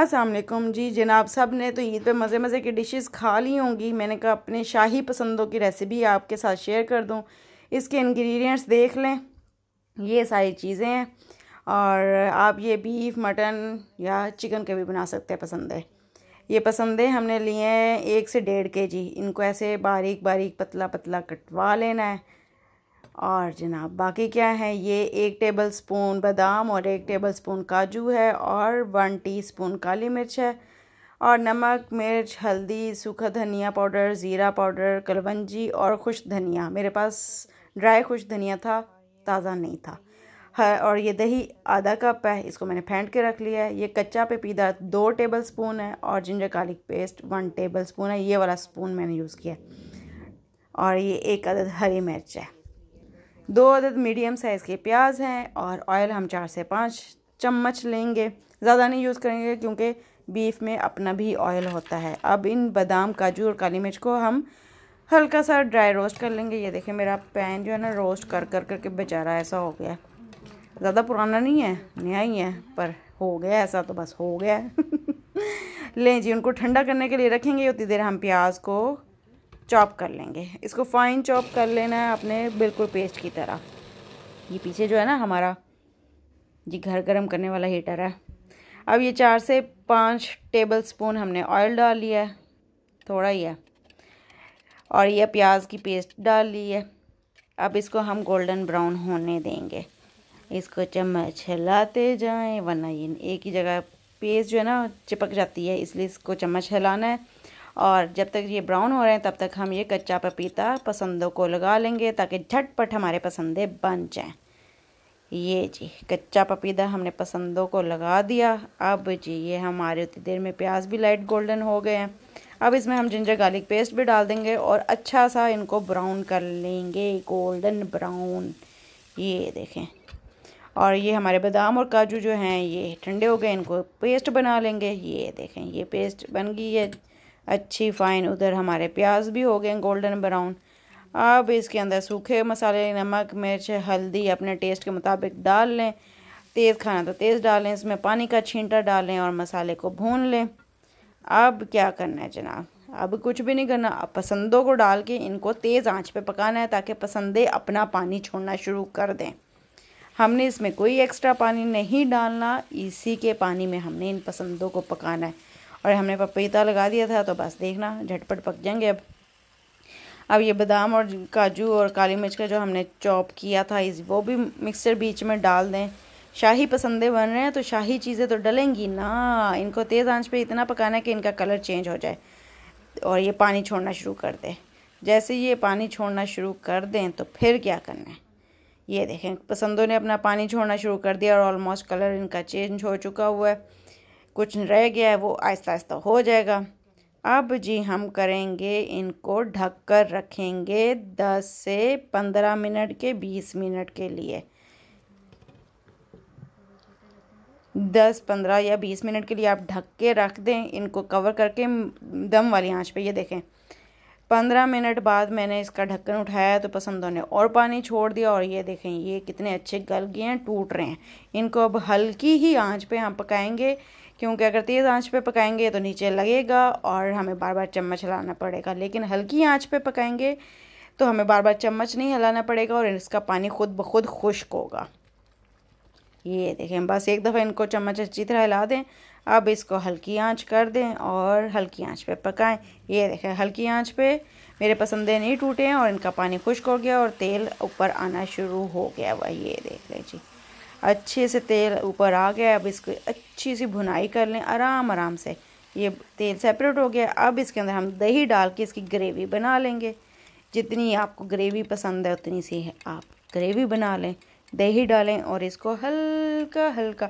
असलकुम जी जनाब सब ने तो ईद पे मज़े मज़े की डिशेस खा ली होंगी मैंने कहा अपने शाही पसंदों की रेसिपी आपके साथ शेयर कर दूँ इसके इंग्रेडिएंट्स देख लें ये सारी चीज़ें हैं और आप ये बीफ मटन या चिकन के भी बना सकते हैं पसंद है ये पसंद है हमने लिए हैं एक से डेढ़ के जी इनको ऐसे बारीक बारीक पतला पतला कटवा लेना है और जनाब बाकी क्या है ये एक टेबल स्पून बादाम और एक टेबल स्पून काजू है और वन टीस्पून काली मिर्च है और नमक मिर्च हल्दी सूखा धनिया पाउडर ज़ीरा पाउडर कलवंजी और खुश धनिया मेरे पास ड्राई खुश धनिया था ताज़ा नहीं था है और ये दही आधा कप है इसको मैंने फेंट के रख लिया है ये कच्चा पेपीदा दो टेबल स्पून है और ginger garlic paste one tablespoon है ये वाला स्पून मैंने यूज़ किया और ये एक अदद हरी मिर्च है दो अदद मीडियम साइज़ के प्याज हैं और ऑयल हम चार से पाँच चम्मच लेंगे ज़्यादा नहीं यूज़ करेंगे क्योंकि बीफ में अपना भी ऑयल होता है अब इन बादाम काजू और काली मिर्च को हम हल्का सा ड्राई रोस्ट कर लेंगे ये देखें मेरा पैन जो है ना रोस्ट कर कर करके बेचारा ऐसा हो गया ज़्यादा पुराना नहीं है नया ही है पर हो गया ऐसा तो बस हो गया लें जी उनको ठंडा करने के लिए रखेंगे उतनी देर हम प्याज को चॉप कर लेंगे इसको फाइन चॉप कर लेना है अपने बिल्कुल पेस्ट की तरह ये पीछे जो है ना हमारा ये घर गर्म करने वाला हीटर है अब ये चार से पाँच टेबल स्पून हमने ऑयल डाल लिया है थोड़ा ही है और ये प्याज की पेस्ट डाल ली है अब इसको हम गोल्डन ब्राउन होने देंगे इसको चम्मच हिलाते जाएं वरना ये एक ही जगह पेस्ट जो है ना चिपक जाती है इसलिए इसको चम्मच हिलाना है और जब तक ये ब्राउन हो रहे हैं तब तक हम ये कच्चा पपीता पसंदों को लगा लेंगे ताकि झटपट हमारे पसंदे बन जाएं ये जी कच्चा पपीता हमने पसंदों को लगा दिया अब जी ये हमारे उतनी देर में प्याज भी लाइट गोल्डन हो गए हैं अब इसमें हम जिंजर गार्लिक पेस्ट भी डाल देंगे और अच्छा सा इनको ब्राउन कर लेंगे गोल्डन ब्राउन ये देखें और ये हमारे बादाम और काजू जो हैं ये ठंडे हो गए इनको पेस्ट बना लेंगे ये देखें ये पेस्ट बन गई है अच्छी फाइन उधर हमारे प्याज भी हो गए गोल्डन ब्राउन अब इसके अंदर सूखे मसाले नमक मिर्च हल्दी अपने टेस्ट के मुताबिक डाल लें तेज़ खाना तो तेज़ डालें इसमें पानी का छींटा डालें और मसाले को भून लें अब क्या करना है जनाब अब कुछ भी नहीं करना अब पसंदों को डाल के इनको तेज़ आंच पे पकाना है ताकि पसंदे अपना पानी छोड़ना शुरू कर दें हमने इसमें कोई एक्स्ट्रा पानी नहीं डालना इसी के पानी में हमने इन पसंदों को पकाना है और हमने पपीता लगा दिया था तो बस देखना झटपट पक जाएंगे अब अब ये बादाम और काजू और काली मिर्च का जो हमने चॉप किया था इस वो भी मिक्सर बीच में डाल दें शाही पसंदे बन रहे हैं तो शाही चीज़ें तो डलेंगी ना इनको तेज़ आंच पे इतना पकाना है कि इनका कलर चेंज हो जाए और ये पानी छोड़ना शुरू कर दें जैसे ये पानी छोड़ना शुरू कर दें तो फिर क्या करना है ये देखें पसंदों ने अपना पानी छोड़ना शुरू कर दिया और ऑलमोस्ट कलर इनका चेंज हो चुका हुआ है कुछ रह गया है वो आहिस्ता आहिस्ता हो जाएगा अब जी हम करेंगे इनको ढक कर रखेंगे 10 से 15 मिनट के 20 मिनट के लिए 10 15 या 20 मिनट के लिए आप ढक के रख दें इनको कवर करके दम वाली आंच पे ये देखें पंद्रह मिनट बाद मैंने इसका ढक्कन उठाया तो पसंदों ने और पानी छोड़ दिया और ये देखें ये कितने अच्छे गल गए हैं टूट रहे हैं इनको अब हल्की ही आंच पे हम पकाएंगे क्योंकि अगर तेज़ आंच पे पकाएंगे तो नीचे लगेगा और हमें बार बार चम्मच हिलाना पड़ेगा लेकिन हल्की आंच पे पकाएंगे तो हमें बार बार चम्मच नहीं हिलाना पड़ेगा और इसका पानी खुद ब खुद खुश्क होगा ये देखें बस एक दफ़ा इनको चम्मच अच्छी तरह हिला दें अब इसको हल्की आंच कर दें और हल्की आंच पे पकाएं ये देखें हल्की आंच पे मेरे पसंदे नहीं टूटे हैं और इनका पानी खुश्क हो गया और तेल ऊपर आना शुरू हो गया वह ये देख लें जी अच्छे से तेल ऊपर आ गया अब इसको अच्छी सी भुनाई कर लें आराम आराम से ये तेल सेपरेट हो गया अब इसके अंदर हम दही डाल के इसकी ग्रेवी बना लेंगे जितनी आपको ग्रेवी पसंद है उतनी सी आप ग्रेवी बना लें दही डालें और इसको हल्का हल्का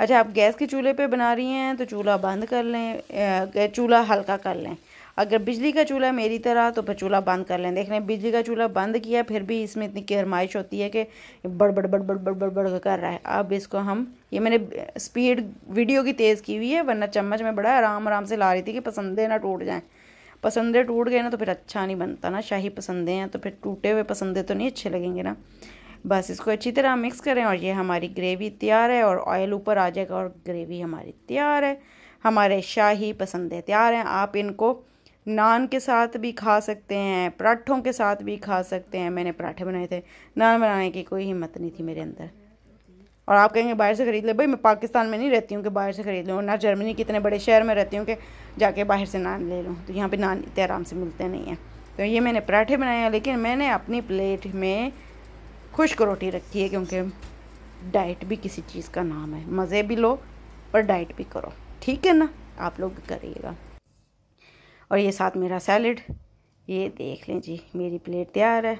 अच्छा आप गैस के चूल्हे पे बना रही हैं तो चूल्हा बंद कर लें चूल्हा हल्का कर लें अगर बिजली का चूल्हा मेरी तरह तो फिर चूल्हा बंद कर लें देख लें बिजली का चूल्हा बंद किया फिर भी इसमें इतनी गरमाइश होती है कि बड़बड़ बड़बड़ बड़बड़ बड़ कर रहा है अब इसको हम ये मैंने स्पीड वीडियो की तेज़ की हुई है वरना चम्मच में बड़ा आराम आराम से ला रही थी कि पसंदे ना टूट जाएँ पसंदे टूट गए ना तो फिर अच्छा नहीं बनता ना शाही पसंदे हैं तो फिर टूटे हुए पसंदे तो नहीं अच्छे लगेंगे ना बस इसको अच्छी तरह मिक्स करें और ये हमारी ग्रेवी तैयार है और ऑयल ऊपर आ जाएगा और ग्रेवी हमारी तैयार है हमारे शाही पसंदे तैयार हैं आप इनको नान के साथ भी खा सकते हैं पराठों के साथ भी खा सकते हैं मैंने पराठे बनाए थे नान बनाने की कोई हिम्मत नहीं थी मेरे अंदर और आप कहेंगे बाहर से ख़रीद ले भाई मैं पाकिस्तान में नहीं रहती हूँ कि बाहर से ख़रीद लूँ ना जर्मनी के इतने बड़े शहर में रहती हूँ कि जाके बाहर से नान ले लूँ तो यहाँ पे नान इतने आराम से मिलते नहीं हैं तो ये मैंने पराठे बनाए हैं लेकिन मैंने अपनी प्लेट में खुश्क रोटी रखी है क्योंकि डाइट भी किसी चीज़ का नाम है मज़े भी लो और डाइट भी करो ठीक है ना आप लोग करिएगा और ये साथ मेरा सैलड ये देख लें जी मेरी प्लेट तैयार है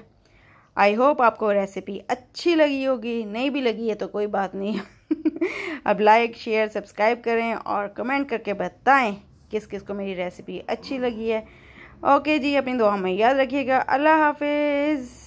आई होप आपको रेसिपी अच्छी लगी होगी नहीं भी लगी है तो कोई बात नहीं अब लाइक शेयर सब्सक्राइब करें और कमेंट करके बताएं किस किस को मेरी रेसिपी अच्छी लगी है ओके जी अपनी दुआ में याद रखिएगा अल्लाह हाफिज़